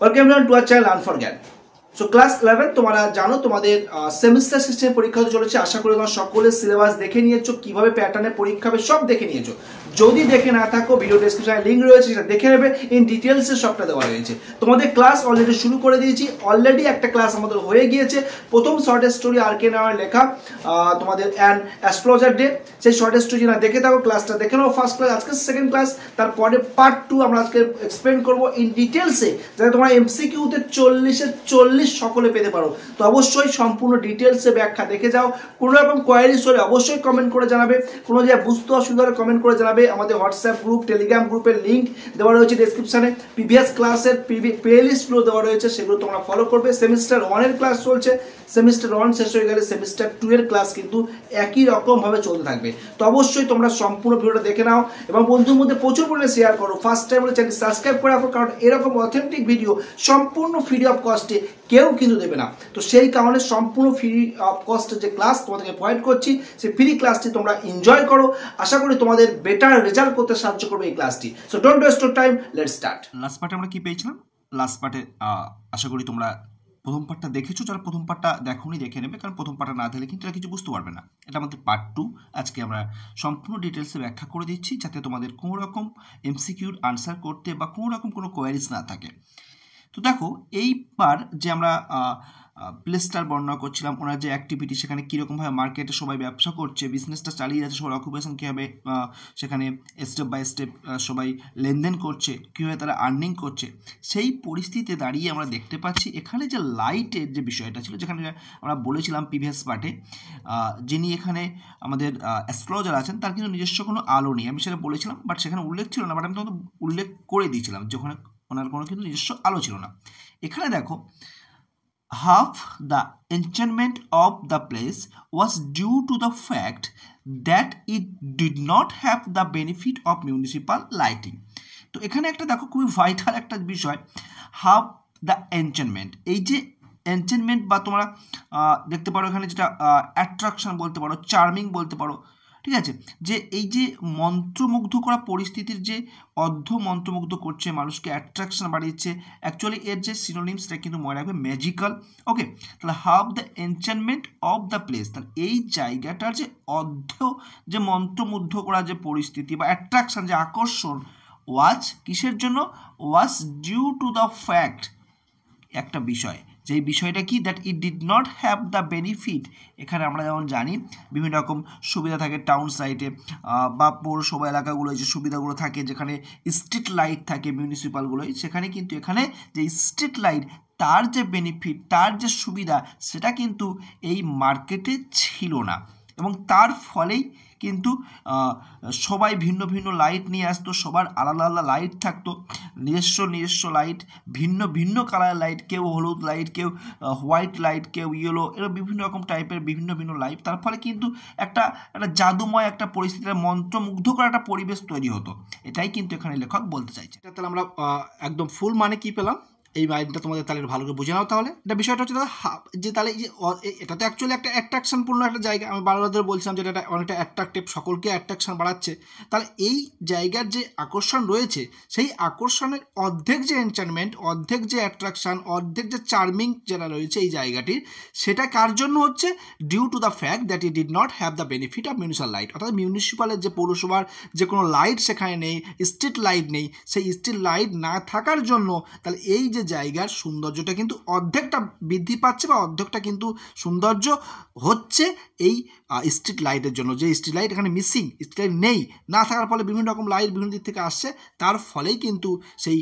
Welcome to our channel আনফর জ্ঞান so class eleven তোমরা জানো তোমাদের সেমিস্টার সিস্টেমের পরীক্ষা চলেছে আশা করি তোমার সকলে সিলেবাস দেখে নিয়েছো কিভাবে প্যাটার্নে পরীক্ষা হবে সব দেখে নিয়েছো যদি দেখে না থাকো ভিডিও ডিসক্রিপশনে লিঙ্ক রয়েছে সেটা দেখে নেবে ইন ডিটেলসে সবটা দেওয়া রয়েছে তোমাদের ক্লাস অলরেডি শুরু করে দিয়েছি অলরেডি একটা ক্লাস আমাদের হয়ে গিয়েছে প্রথম শর্ট স্টোরি আর কে নেওয়ার লেখা তোমাদের অ্যান অ্যাস্ট্রোলজার ডে সেই শর্ট স্টোরি না দেখে থাকো ক্লাসটা দেখে নাও ফার্স্ট ক্লাস আজকে সেকেন্ড ক্লাস তারপরে পার্ট টু আমরা আজকে এক্সপ্লেন করবো ইন ডিটেলসে যাতে তোমরা কিউতে চল্লিশে চল্লিশ সকলে পেতে পারো তো অবশ্যই সম্পূর্ণ ডিটেলসে ব্যাখ্যা দেখে যাও কোনো রকম কোয়ারিজ হলে অবশ্যই কমেন্ট করে জানাবে কোনো জায়গায় বুঝতে অসুবিধা হলে কমেন্ট করে জানাবে আমাদের হোয়াটসঅ্যাপ গ্রুপ টেলিগ্রাম গ্রুপের লিঙ্ক দেওয়া রয়েছে ডিসক্রিপশানে প্রিভিয়াস ক্লাসের প্লে লিস্টগুলো দেওয়া রয়েছে সেগুলো তোমরা ফলো করবে সেমিস্টার ওয়ানের ক্লাস চলছে সেমিস্টার ওয়ান শেষ হয়ে গেলে সেমিস্টার টু এর ক্লাস কিন্তু একই রকমভাবে চলতে থাকবে তো অবশ্যই তোমরা সম্পূর্ণ ভিডিওটা দেখে নাও এবং বন্ধুর মধ্যে প্রচুর পরিমাণে শেয়ার করো ফার্স্ট টাইম হলে চ্যানেল সাবস্ক্রাইব করে রাখো কারণ এরকম অথেন্টিক ভিডিও সম্পূর্ণ ফ্রি অফ কস্টে কেউ কিন্তু দেবে না তো সেই কারণে সম্পূর্ণ ফ্রি অফ কস্ট যে ক্লাস তোমাদেরকে প্রোভাইড করছি সেই ফ্রি ক্লাসটি তোমরা এনজয় করো আশা করি তোমাদের বেটার রেজাল্ট করতে সাহায্য করবে এই ক্লাসটি so don't waste time let start last পার্টে আমরা কি পেয়েছিলাম লাস্ট পার্টে আশা করি তোমরা প্রথম পার্টটা দেখেছো যারা প্রথম পার্টটা দেখোনি দেখে নেবে কারণ প্রথম পার্টটা না দেখলে কিন্তু এরা কিছু বুঝতে পারবে না এটা আমাদের পার্ট টু আজকে আমরা সম্পূর্ণ ডিটেলসে ব্যাখ্যা করে দিচ্ছি যাতে তোমাদের কোনো রকম এমসিকিউর আনসার করতে বা কোনো রকম কোনো কোয়ারিজ না থাকে তো দেখো এইবার যে আমরা প্লেসটার বর্ণনা করছিলাম ওনার যে অ্যাক্টিভিটি সেখানে কীরকমভাবে মার্কেটে সবাই ব্যবসা করছে বিজনেসটা চালিয়ে যাচ্ছে সবার অকুপেশন কীভাবে সেখানে স্টেপ বাই স্টেপ সবাই লেনদেন করছে কীভাবে তারা আর্নিং করছে সেই পরিস্থিতিতে দাঁড়িয়ে আমরা দেখতে পাচ্ছি এখানে যে লাইটের যে বিষয়টা ছিল যেখানে আমরা বলেছিলাম প্রিভিয়াস পার্টে যিনি এখানে আমাদের অ্যাস্ট্রোলজার আছেন তার কিন্তু নিজস্ব কোনো আলো নেই আমি সেটা বলেছিলাম বাট সেখানে উল্লেখ ছিল না বাট আমি তোমাদের উল্লেখ করে দিয়েছিলাম যে ওখানে ওনার কোনো কিন্তু নিজস্ব আলো ছিল না এখানে দেখো half the enchantment of the place was due to the fact that it did not have the benefit of municipal lighting তো এখানে একটা দেখো খুবই ভাইটাল একটা বিষয় হাফ দ্য এনচেনমেন্ট এই যে এনচেনমেন্ট বা তোমরা দেখতে পারো এখানে যেটা অ্যাট্রাকশন বলতে পারো চার্মিং বলতে পারো ঠিক আছে যে এই যে মন্ত্রমুগ্ধ করা পরিস্থিতির যে অর্ধ মন্ত্রমুগ্ধ করছে মানুষকে অ্যাট্রাকশন বাড়িয়েছে অ্যাকচুয়ালি এর যে সিনোনিমস সেটা কিন্তু মনে রাখবে ম্যাজিক্যাল ওকে তাহলে half the enchantment of the place তাহলে এই জায়গাটার যে অর্ধ যে মন্ত্রমুগ্ধ করা যে পরিস্থিতি বা অ্যাট্রাকশন যে আকর্ষণ ওয়াজ কিসের জন্য was due to the fact একটা বিষয় যে বিষয়টা কি that it did not have the benefit এখানে আমরা যেমন জানি বিভিন্ন রকম সুবিধা থাকে টাউন সাইটে বা পৌরসভা এলাকাগুলোয় যে সুবিধাগুলো থাকে যেখানে স্ট্রিট লাইট থাকে মিউনিসিপ্যালগুলোয় সেখানে কিন্তু এখানে যে স্ট্রিট লাইট তার যে বেনিফিট তার যে সুবিধা সেটা কিন্তু এই মার্কেটে ছিল না এবং তার ফলেই কিন্তু সবাই ভিন্ন ভিন্ন লাইট নিয়ে আসতো সবার আলাদা আলাদা লাইট থাকতো নিজস্ব নিজস্ব লাইট ভিন্ন ভিন্ন কালার লাইট কেউ হলুদ লাইট কেউ হোয়াইট লাইট কেউ ইয়েলো এরকম বিভিন্ন রকম টাইপের বিভিন্ন ভিন্ন লাইট তার ফলে কিন্তু একটা একটা জাদুময় একটা পরিস্থিতির মন্ত্রমুগ্ধ করা একটা পরিবেশ তৈরি হতো এটাই কিন্তু এখানে লেখক বলতে চাইছে তাহলে আমরা একদম ফুল মানে কি পেলাম এই লাইনটা তোমাদের তাহলে ভালো করে বুঝে নাও তাহলে এটা বিষয়টা হচ্ছে যে তাহলে এটা তো অ্যাকচুয়ালি একটা অ্যাট্রাকশনপূর্ণ একটা জায়গা আমি বারবার ধরে বলছিলাম যে এটা অনেকটা অ্যাট্রাকটিভ সকলকে অ্যাট্রাকশন বাড়াচ্ছে তাহলে এই জায়গার যে আকর্ষণ রয়েছে সেই আকর্ষণের অর্ধেক যে এনচারমেন্ট অর্ধেক যে অ্যাট্রাকশন অর্ধেক যে চার্মিং যেটা রয়েছে এই জায়গাটির সেটা কার জন্য হচ্ছে due to the fact that it did not have the benefit of municipal light অর্থাৎ মিউনিসিপালের যে পৌরসভার যে কোনো লাইট সেখানে নেই স্ট্রিট লাইট নেই সেই স্ট্রিট লাইট না থাকার জন্য তাহলে এই যে জায়গার সৌন্দর্যটা কিন্তু অর্ধেকটা বৃদ্ধি পাচ্ছে বা অর্ধেকটা কিন্তু সৌন্দর্য হচ্ছে এই স্ট্রিট লাইটের জন্য যে স্ট্রিট লাইট এখানে মিসিং স্ট্রিট লাইট নেই না থাকার ফলে বিভিন্ন রকম লাইট বিভিন্ন দিক থেকে আসছে তার ফলেই কিন্তু সেই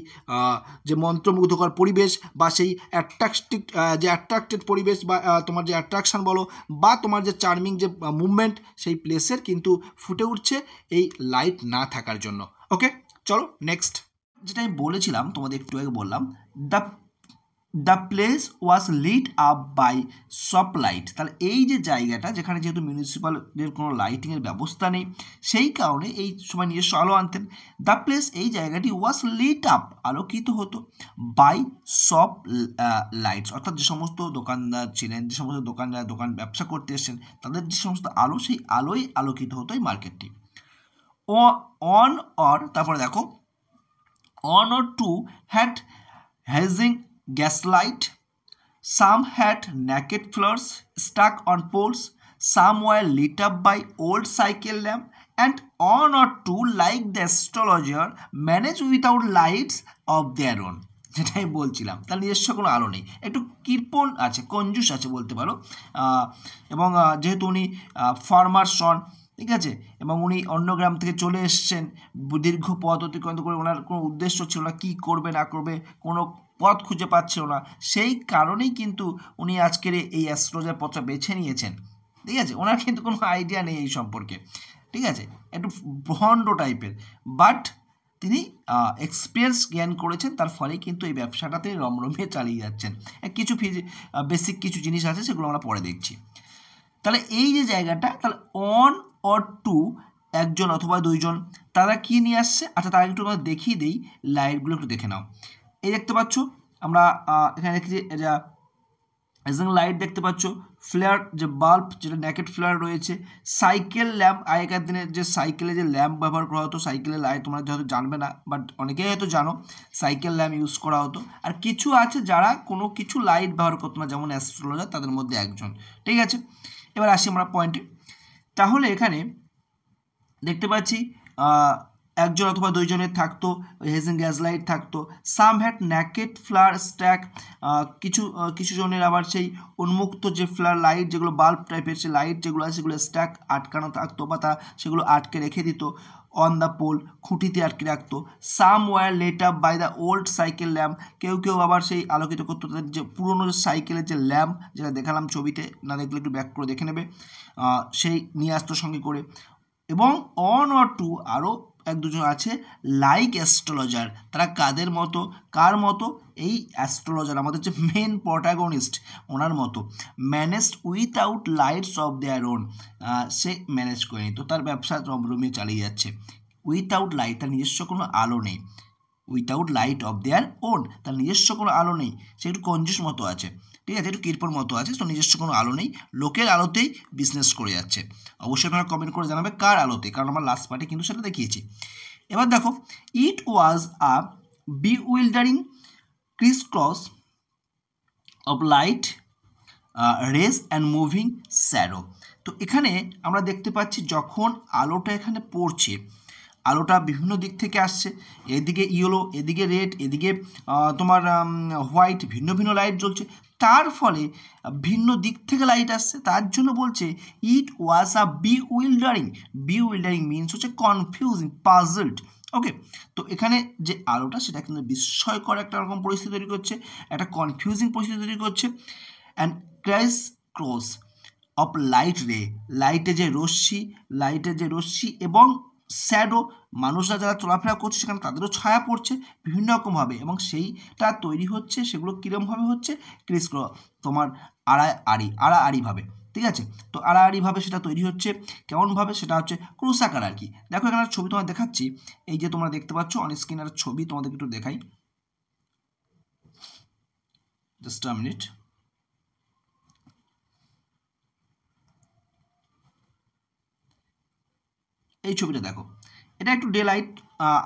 যে মন্ত্রমুগ্ধকর পরিবেশ বা সেই অ্যাট্রাক্টিক যে অ্যাট্রাক্টেড পরিবেশ বা তোমার যে অ্যাট্রাকশান বলো বা তোমার যে চার্মিং যে মুভমেন্ট সেই প্লেসের কিন্তু ফুটে উঠছে এই লাইট না থাকার জন্য ওকে চলো নেক্সট যেটা আমি বলেছিলাম তোমাদের একটু আগে বললাম the the place was lit up by shop light তাহলে এই যে জায়গাটা যেখানে যেহেতু মিউনিসিপ্যালের কোনো লাইটিংয়ের ব্যবস্থা নেই সেই কারণে এই সময় নিজস্ব আলো আনতেন দ্য প্লেস এই জায়গাটি ওয়াজ লিট আপ আলোকিত হতো বাই সপ লাইটস অর্থাৎ যে সমস্ত দোকানদার ছিলেন যে সমস্ত দোকানদার দোকান ব্যবসা করতে এসছেন তাদের যে সমস্ত আলো সেই আলোই আলোকিত হতো এই মার্কেটটি অন অর তারপরে দেখো One or two had hazing gaslight. Some had naked floors stuck on poles. Some were lit up by old cycle lamp and one or two like the astrologer managed without lights of their own যেটাই বলছিলাম তার নিজস্ব কোনো আলো নেই একটু কৃপণ আছে কঞ্জুস আছে বলতে পারো এবং যেহেতু উনি ফার্মার সন ঠিক আছে এবং উনি অন্য গ্রাম থেকে চলে এসছেন দীর্ঘ পথ অতিক্রান্ত করে ওনার কোনো উদ্দেশ্য ছিল না কী করবে না করবে কোনো পথ খুঁজে পাচ্ছিল না সেই কারণেই কিন্তু উনি আজকের এই অ্যাস্ট্রোজার পথটা বেছে নিয়েছেন ঠিক আছে ওনার কিন্তু কোনো আইডিয়া নেই এই সম্পর্কে ঠিক আছে একটু ভণ্ড টাইপের বাট তিনি এক্সপিরিয়েন্স জ্ঞান করেছেন তার ফলে কিন্তু এই ব্যবসাটাতে রমরমে চালিয়ে যাচ্ছেন কিছু বেসিক কিছু জিনিস আছে সেগুলো আমরা পরে দেখছি তাহলে এই যে জায়গাটা তাহলে অন অর টু একজন অথবা দুইজন তারা কী নিয়ে আসছে আচ্ছা তারা একটু আমরা দেখিয়ে দিই লাইটগুলো একটু দেখে নাও এই দেখতে পাচ্ছ আমরা এখানে দেখছি এটা একজন লাইট দেখতে পাচ্ছ ফ্লেয়ার যে বাল্ব যেটা ন্যাকেট ফ্লেয়ার রয়েছে সাইকেল ল্যাম্প আগেকার দিনে যে সাইকেলে যে ল্যাম্প ব্যবহার করা হতো সাইকেলের লাইট তোমরা হয়তো জানবে না বাট অনেকেই হয়তো জানো সাইকেল ল্যাম্প ইউজ করা হতো আর কিছু আছে যারা কোনো কিছু লাইট ব্যবহার করতো না যেমন অ্যাস্ট্রোলজার তাদের মধ্যে একজন ঠিক আছে এবার আসি আমরা পয়েন্টে তাহলে এখানে দেখতে পাচ্ছি একজন অথবা দুইজনের থাকতো হেজিং লাইট থাকতো some had naked flare stuck কিছু কিছু জনের আবার সেই উন্মুক্ত যে ফ্লার লাইট যেগুলো বাল্ব টাইপের সে লাইট যেগুলো আছে সেগুলো স্ট্যাক আটকানো থাকতো বা তা সেগুলো আটকে রেখে দিত অন দ্য পোল খুঁটিতে আটকে রাখতো some were lit up by the old cycle lamp কেউ কেউ আবার সেই আলোকিত করতো তাদের যে পুরনো সাইকেলের যে ল্যাম্প যেটা দেখালাম ছবিতে না দেখলে একটু ব্যাক করে দেখে নেবে সেই নিয়ে আসতো সঙ্গে করে এবং অন অর টু আরও এক দুজন আছে লাইক অ্যাস্ট্রোলজার তারা কাদের মতো কার মতো এই অ্যাস্ট্রোলজার আমাদের যে মেন পটাগনিস্ট ওনার মতো managed without lights of their own সে ম্যানেজ করে তো তার ব্যবসা রমরমিয়ে চালিয়ে যাচ্ছে উইথআউট লাইট তার নিজস্ব কোনো আলো নেই out light of their own তার নিজস্ব কোনো আলো নেই সে একটু কঞ্জুস মতো আছে ঠিক আছে একটু কিরপর মতো আছে তো নিজস্ব কোনো আলো নেই লোকের আলোতেই বিজনেস করে যাচ্ছে অবশ্যই আপনারা কমেন্ট করে জানাবে কার আলোতে কারণ আমার লাস্ট পার্টে কিন্তু সেটা দেখিয়েছি এবার দেখো it was a bewildering crisscross of light rays and moving স্যারো তো এখানে আমরা দেখতে পাচ্ছি যখন আলোটা এখানে পড়ছে আলোটা বিভিন্ন দিক থেকে আসছে এদিকে ইয়েলো এদিকে রেড এদিকে তোমার হোয়াইট ভিন্ন ভিন্ন লাইট জ্বলছে তার ফলে ভিন্ন দিক থেকে লাইট আসছে তার জন্য বলছে it was a bewildering bewildering means হচ্ছে কনফিউজিং পাজলড ওকে তো এখানে যে আলোটা সেটা কিন্তু বিস্ময়কর একটা রকম পরিস্থিতি তৈরি করছে একটা কনফিউজিং পরিস্থিতি তৈরি করছে and crisscross of light ray লাইটে যে রশ্মি লাইটে যে রশ্মি এবং শ্যাডো মানুষরা যারা চলাফেরা করছে সেখানে তাদেরও ছায়া পড়ছে বিভিন্ন রকমভাবে এবং সেইটা তৈরি হচ্ছে সেগুলো কীরমভাবে হচ্ছে ক্রিস তোমার আড়া আড়ি আড়া আড়িভাবে ঠিক আছে তো আড়াআড়িভাবে সেটা তৈরি হচ্ছে কেমনভাবে সেটা হচ্ছে ক্রুসাকার আর কি দেখো এখানে ছবি তোমার দেখাচ্ছি এই যে তোমরা দেখতে পাচ্ছ অন স্ক্রিনের ছবি তোমাদেরকে একটু দেখাই জাস্ট আ মিনিট এই ছবিটা দেখো এটা একটু ডে লাইট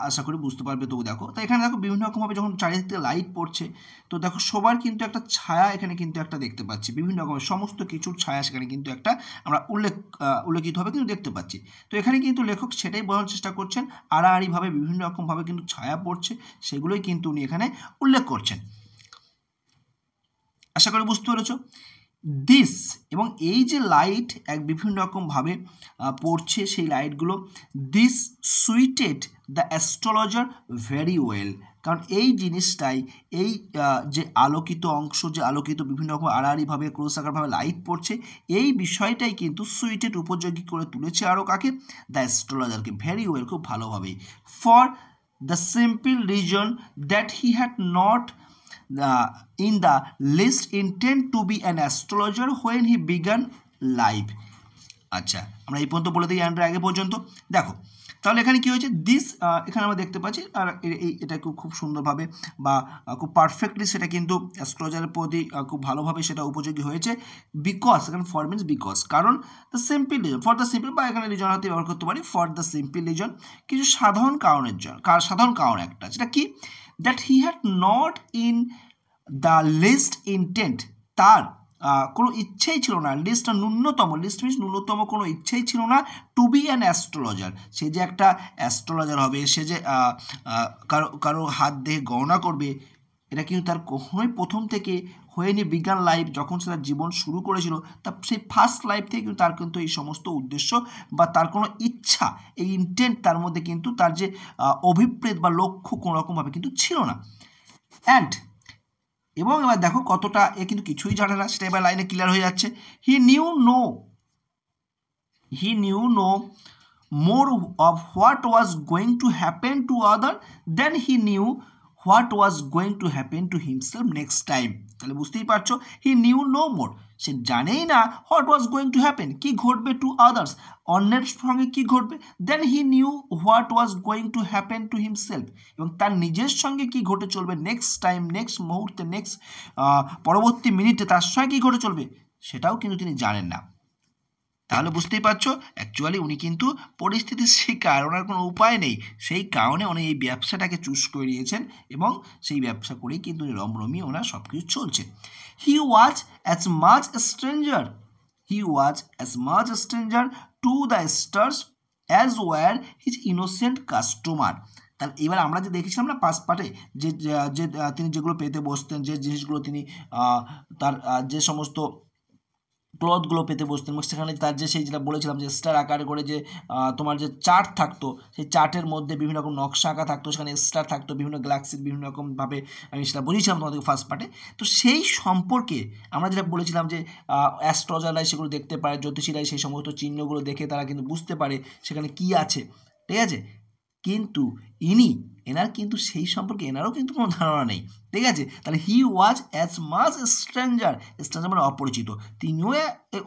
আশা করি বুঝতে পারবে তবু দেখো তো এখানে দেখো বিভিন্ন রকমভাবে যখন চারিদিক লাইট পড়ছে তো দেখো সবার কিন্তু একটা ছায়া এখানে কিন্তু একটা দেখতে পাচ্ছি বিভিন্ন রকমের সমস্ত কিছুর ছায়া সেখানে কিন্তু একটা আমরা উল্লেখ উল্লেখিতভাবে কিন্তু দেখতে পাচ্ছি তো এখানে কিন্তু লেখক সেটাই বলার চেষ্টা করছেন আড়াআড়িভাবে বিভিন্ন রকমভাবে কিন্তু ছায়া পড়ছে সেগুলোই কিন্তু উনি এখানে উল্লেখ করছেন আশা করি বুঝতে পেরেছো দিস এবং এই যে লাইট এক বিভিন্ন রকমভাবে পড়ছে সেই লাইটগুলো this suited the astrologer very well কারণ এই জিনিসটাই এই যে আলোকিত অংশ যে আলোকিত বিভিন্ন রকম আড়াআড়িভাবে ক্রোস আকারভাবে লাইট পড়ছে এই বিষয়টাই কিন্তু সুইটেড উপযোগী করে তুলেছে আরও কাকে দ্য অ্যাস্ট্রোলজারকে ভেরি ওয়েল খুব ভালোভাবেই for the simple reason that he had not uh, in the least intent to be an astrologer when he began life আচ্ছা আমরা এই পর্যন্ত বলে দিই অ্যান্ডার আগে পর্যন্ত দেখো তাহলে এখানে কি হয়েছে দিস uh, এখানে আমরা দেখতে পাচ্ছি আর এটা খুব খুব সুন্দরভাবে বা uh, খুব পারফেক্টলি সেটা কিন্তু অ্যাস্ট্রোলজারের প্রতি uh, খুব ভালোভাবে সেটা উপযোগী হয়েছে বিকজ এখানে ফর মিনস বিকজ কারণ the simple reason for the simple বা এখানে রিজন হাতে ব্যবহার করতে পারি ফর দ্য সিম্পল রিজন কিছু সাধারণ কারণের জন্য সাধারণ কারণ একটা সেটা কি that he had not in the least intended তার কোনো ইচ্ছেই ছিল না লিস্টটা ন্যূনতম লিস্ট মিস ন্যূনতম কোনো ইচ্ছেই ছিল না টু বি অ্যান অ্যাস্ট্রোলজার সে যে একটা অ্যাস্ট্রোলজার হবে সে যে কারো কারো হাত দিয়ে গণনা করবে এটা কিন্তু তার কখনোই প্রথম থেকে হয়নি বিজ্ঞান লাইফ যখন সে তার জীবন শুরু করেছিল তা সেই ফার্স্ট লাইফ থেকে কিন্তু তার কিন্তু এই সমস্ত উদ্দেশ্য বা তার কোনো ইচ্ছা এই ইন্টেন্ট তার মধ্যে কিন্তু তার যে অভিপ্রেত বা লক্ষ্য কোনো রকমভাবে কিন্তু ছিল না অ্যান্ড এবং এবার দেখো কতটা এ কিন্তু কিছুই জানে না সেটা এবার লাইনে ক্লিয়ার হয়ে যাচ্ছে he knew no he knew no more of what was going to happen to other than he knew what was going to happen to himself next time তাহলে বুঝতেই পারছো হি নিউ নো মোর সে জানেই না what was going to happen কী ঘটবে to others অন্যের সঙ্গে কী ঘটবে than he knew what was going to happen to himself এবং তার নিজের সঙ্গে কী ঘটে চলবে নেক্সট টাইম নেক্সট মুহূর্তে নেক্সট পরবর্তী মিনিটে তার সঙ্গে কী ঘটে চলবে সেটাও কিন্তু তিনি জানেন না তাহলে বুঝতেই পারছো অ্যাকচুয়ালি উনি কিন্তু পরিস্থিতির শিকার ওনার কোনো উপায় নেই সেই কারণে উনি এই ব্যবসাটাকে চুজ করে নিয়েছেন এবং সেই ব্যবসা করেই কিন্তু রমরমি ওনার সব কিছু চলছে he was as much stranger he was as much stranger to the stars as were his innocent customer তাহলে এবার আমরা যে দেখেছিলাম না পাস পাটে যে তিনি যেগুলো পেতে বসতেন যে জিনিসগুলো তিনি তার যে সমস্ত ক্লথগুলো পেতে বসতেন এবং সেখানে তার যে সেই যেটা বলেছিলাম যে স্টার আকার করে যে তোমার যে চার্ট থাকতো সেই চার্টের মধ্যে বিভিন্ন রকম নকশা আঁকা থাকতো সেখানে স্টার থাকতো বিভিন্ন গ্যালাক্সির বিভিন্ন রকমভাবে আমি সেটা বুঝিয়েছিলাম তোমাদের ফার্স্ট পার্টে তো সেই সম্পর্কে আমরা যেটা বলেছিলাম যে অ্যাস্ট্রোজাররাই সেগুলো দেখতে পারে জ্যোতিষীরাই সেই সমস্ত চিহ্নগুলো দেখে তারা কিন্তু বুঝতে পারে সেখানে কি আছে ঠিক আছে কিন্তু ইনি এনার কিন্তু সেই সম্পর্কে এনারও কিন্তু কোনো ধারণা নেই ঠিক আছে তাহলে he was as much stranger stranger মানে অপরিচিত তিনিও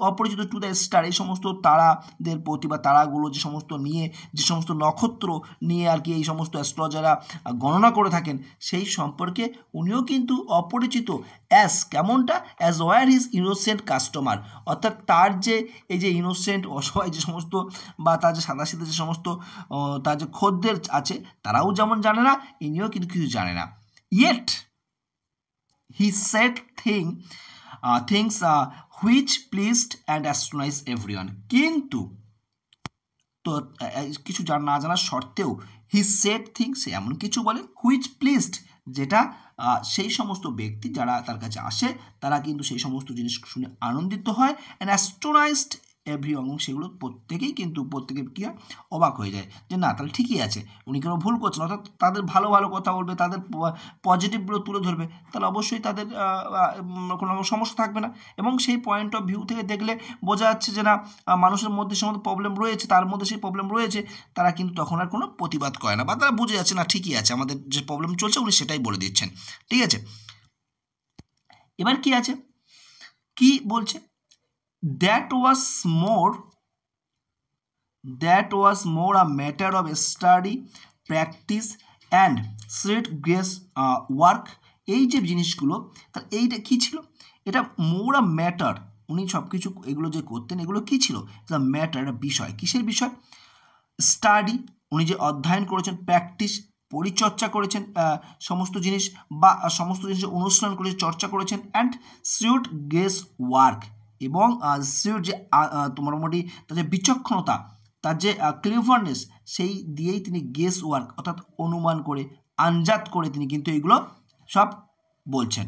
অপরিচিত টু দ্য স্টার এই সমস্ত তারাদের প্রতি বা তারাগুলো যে সমস্ত নিয়ে যে সমস্ত নক্ষত্র নিয়ে আর কি এই সমস্ত অ্যাস্ট্রোলজারা গণনা করে থাকেন সেই সম্পর্কে উনিও কিন্তু অপরিচিত অ্যাস কেমনটা as were his innocent customer অর্থাৎ তার যে এই যে ইনোসেন্ট অসহায় যে সমস্ত বা তার যে সাদাশিতে যে সমস্ত তার যে খদ্দের আছে তারাও যেমন জানে না ইনিও কিন্তু কিছু জানে না yet he said thing things which pleased and astonished everyone কিন্তু তো uh, uh, কিছু জান না জানার সত্ত্বেও হি সেট থিংস এমন কিছু বলে হুইচ প্লিজড যেটা uh, সেই সমস্ত ব্যক্তি যারা তার কাছে আসে তারা কিন্তু সেই সমস্ত জিনিস শুনে আনন্দিত হয় অ্যান্ড অ্যাস্ট্রোনাইজড এভরি অঙ্গ সেগুলো প্রত্যেকেই কিন্তু প্রত্যেকে কী অবাক হয়ে যায় যে না তাহলে ঠিকই আছে উনি কেন ভুল করছেন অর্থাৎ তাদের ভালো ভালো কথা বলবে তাদের পজিটিভগুলো তুলে ধরবে তাহলে অবশ্যই তাদের কোনো রকম সমস্যা থাকবে না এবং সেই পয়েন্ট অফ ভিউ থেকে দেখলে বোঝা যাচ্ছে যে না মানুষের মধ্যে সমস্ত প্রবলেম রয়েছে তার মধ্যে সেই প্রবলেম রয়েছে তারা কিন্তু তখন আর কোনো প্রতিবাদ করে না বা তারা বুঝে যাচ্ছে না ঠিকই আছে আমাদের যে প্রবলেম চলছে উনি সেটাই বলে দিচ্ছেন ঠিক আছে এবার কি আছে কি বলছে that was more that was more a matter of study practice and shrewd guesswork এই যে জিনিসগুলো তার এইটা কী ছিল এটা মোর আ ম্যাটার উনি সব কিছু এগুলো যে করতেন এগুলো কী ছিল এটা ম্যাটার একটা বিষয় কিসের বিষয় স্টাডি উনি যে অধ্যয়ন করেছেন প্র্যাকটিস পরিচর্চা করেছেন সমস্ত জিনিস বা সমস্ত জিনিসের অনুশীলন করে চর্চা করেছেন অ্যান্ড সিউট গ্রেস ওয়ার্ক এবং সের যে তোমার মোটামুটি তার যে বিচক্ষণতা তার যে ক্লেভারনেস সেই দিয়েই তিনি গেস ওয়ার্ক অর্থাৎ অনুমান করে আঞ্জাত করে তিনি কিন্তু এগুলো সব বলছেন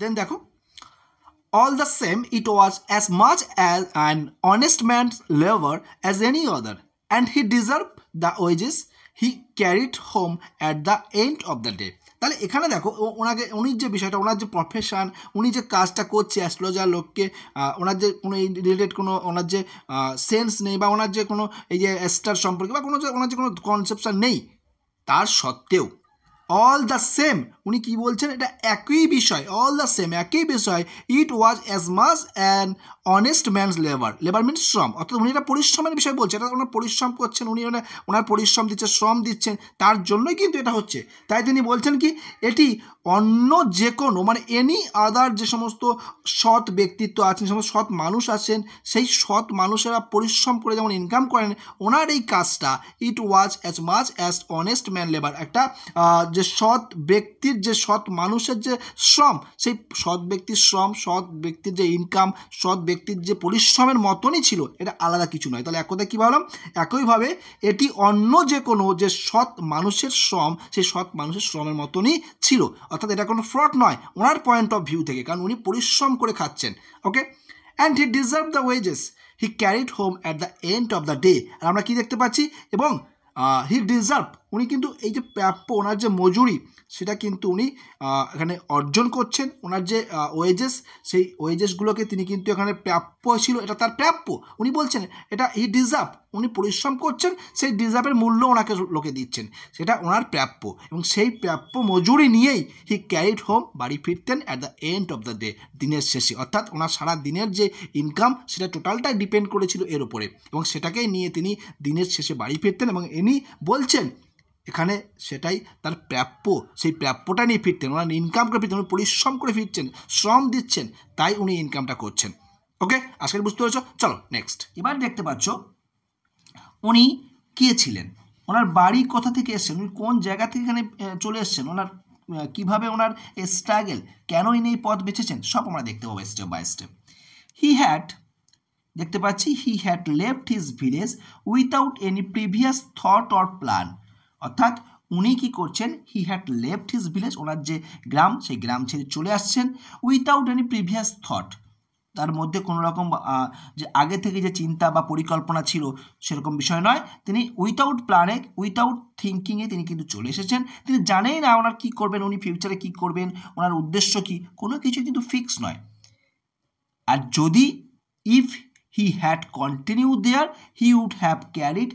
দেন দেখো all the same it was as much as an honest man লেভার as any other and he deserve the wages he carried home at the end of the day তাহলে মানে এখানে দেখো ওনাকে উনি যে বিষয়টা ওনার যে প্রফেশান উনি যে কাজটা করছে অ্যাস্ট্রোলজার লোককে ওনার যে কোনো রিলেটেড কোনো ওনার যে সেন্স নেই বা ওনার যে কোনো এই যে স্টার সম্পর্কে বা কোনো যে ওনার যে কোনো কনসেপশান নেই তার সত্ত্বেও অল দ্য সেম উনি কী বলছেন এটা একই বিষয় অল দ্য সেম একই বিষয় it was as much an honest man's labour labour means শ্রম অর্থাৎ উনি এটা পরিশ্রমের বিষয়ে বলছে এটা ওনার পরিশ্রম করছেন উনি ওনার পরিশ্রম দিচ্ছে শ্রম দিচ্ছেন তার জন্যই কিন্তু এটা হচ্ছে তাই তিনি বলছেন কি এটি অন্য যে কোনো মানে এনি আদার যে সমস্ত সৎ ব্যক্তিত্ব আছেন সমস্ত সৎ মানুষ আছেন সেই সৎ মানুষেরা পরিশ্রম করে যেমন ইনকাম করেন ওনার এই কাজটা it was as much as honest man labour একটা যে সৎ ব্যক্তির যে সৎ মানুষের যে শ্রম সেই সৎ ব্যক্তির শ্রম সৎ ব্যক্তির যে ইনকাম সৎ ব্যক্তি ব্যক্তির যে পরিশ্রমের মতনই ছিল এটা আলাদা কিছু নয় তাহলে এক কথায় কী ভাবলাম একইভাবে এটি অন্য যে কোনো যে সৎ মানুষের শ্রম সেই সৎ মানুষের শ্রমের মতনই ছিল অর্থাৎ এটা কোনো ফ্রড নয় ওনার পয়েন্ট অফ ভিউ থেকে কারণ উনি পরিশ্রম করে খাচ্ছেন okay and he deserve the wages he carried home at the end of the day আর আমরা কি দেখতে পাচ্ছি এবং হি ডিজার্ভ উনি কিন্তু এই যে প্রাপ্য ওনার যে মজুরি সেটা কিন্তু উনি এখানে অর্জন করছেন ওনার যে ওয়েজেস সেই ওয়েজেসগুলোকে তিনি কিন্তু এখানে প্রাপ্য ছিল এটা তার প্রাপ্য উনি বলছেন এটা হি ডিজার্ভ উনি পরিশ্রম করছেন সেই ডিজার্ভের মূল্য ওনাকে লোকে দিচ্ছেন সেটা ওনার প্রাপ্য এবং সেই প্রাপ্য মজুরি নিয়েই হি ক্যারিড হোম বাড়ি ফিরতেন at the end of the day দিনের শেষে অর্থাৎ ওনার সারা দিনের যে ইনকাম সেটা টোটালটাই ডিপেন্ড করেছিল এর উপরে এবং সেটাকেই নিয়ে তিনি দিনের শেষে বাড়ি ফিরতেন এবং ইনি বলছেন এখানে সেটাই তার প্রাপ্য সেই প্রাপ্যটা নিয়ে ফিরতেন ওনার ইনকাম করে ফিরতেন উনি পরিশ্রম করে ফিরছেন শ্রম দিচ্ছেন তাই উনি ইনকামটা করছেন ওকে আজকে বুঝতে পেরেছ চলো নেক্সট এবার দেখতে পাচ্ছ উনি কে ছিলেন ওনার বাড়ি কোথা থেকে এসছেন উনি কোন জায়গা থেকে এখানে চলে এসছেন ওনার কীভাবে ওনার স্ট্রাগেল কেন ইনি এই পথ বেছেছেন সব আমরা দেখতে পাবো step by step he had দেখতে পাচ্ছি he had left his village without any previous thought or plan অর্থাৎ উনি কি করছেন he had left his village ওনার যে গ্রাম সেই গ্রাম ছেড়ে চলে আসছেন উইথাউট এনি প্রিভিয়াস থট তার মধ্যে কোনো রকম যে আগে থেকে যে চিন্তা বা পরিকল্পনা ছিল সেরকম বিষয় নয় তিনি উইথাউট প্ল্যানে উইথাউট থিঙ্কিংয়ে তিনি কিন্তু চলে এসেছেন তিনি জানেই না ওনার কী করবেন উনি ফিউচারে কী করবেন ওনার উদ্দেশ্য কী কোনো কিছু কিন্তু ফিক্স নয় আর যদি if he had continued there he would have carried